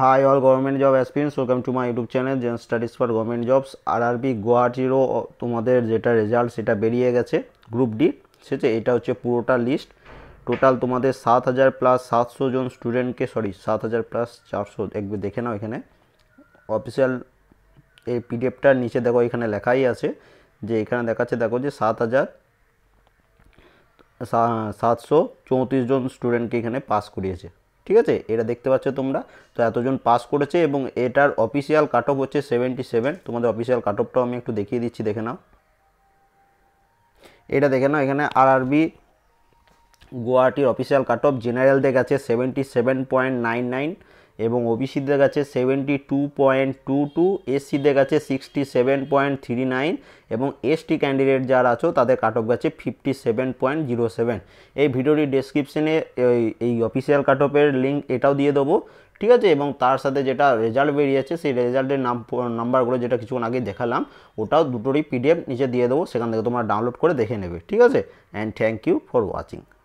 high all government job experience job aspirants welcome to my YouTube channel Gen Studies for Government R B গুয়াহাটিরও তোমাদের যেটা result সেটা বেরিয়ে গেছে group D ঠিক আছে এটা হচ্ছে পুরোটা লিস্ট টোটাল তোমাদের সাত হাজার প্লাস সাতশো জন স্টুডেন্টকে সরি সাত হাজার প্লাস চারশো একবার দেখে নাও এখানে অফিসিয়াল এই পিডিএফটার নিচে দেখো এখানে লেখাই আছে যে এখানে দেখাচ্ছে দেখো যে সাত হাজার সাতশো চৌত্রিশ জন স্টুডেন্টকে এখানে পাস করিয়েছে ঠিক আছে এটা দেখতে পাচ্ছ তোমরা তো এতজন পাস করেছে এবং এটার অফিসিয়াল কাট অফ হচ্ছে সেভেন্টি সেভেন তোমাদের অফিসিয়াল কাট অফটাও আমি একটু দেখিয়ে দিচ্ছি দেখে নাও এটা দেখে নাও এখানে আর আরবি গুয়াহাটির অফিসিয়াল কাট অফ জেনারেলদের কাছে seventy seven point nine nine এবং ওবিসিদের কাছে seventy two point two two এসসিদের কাছে sixty seven point three nine এবং এসটি ক্যান্ডিডেট যারা আছো তাদের কাট অফ গেছে fifty seven point zero seven এই ভিডিওটি ডেসক্রিপশনে এই অফিসিয়াল কাট অফের লিঙ্ক এটাও দিয়ে দেবো ঠিক আছে এবং তার সাথে যেটা রেজাল্ট বেরিয়েছে সেই রেজাল্টের নাম নাম্বারগুলো যেটা কিছুক্ষণ আগে দেখালাম ওটাও দুটোরই পিডিএফ নিচে দিয়ে দেবো সেখান থেকে তোমরা ডাউনলোড করে দেখে নেবে ঠিক আছে and thank you for watching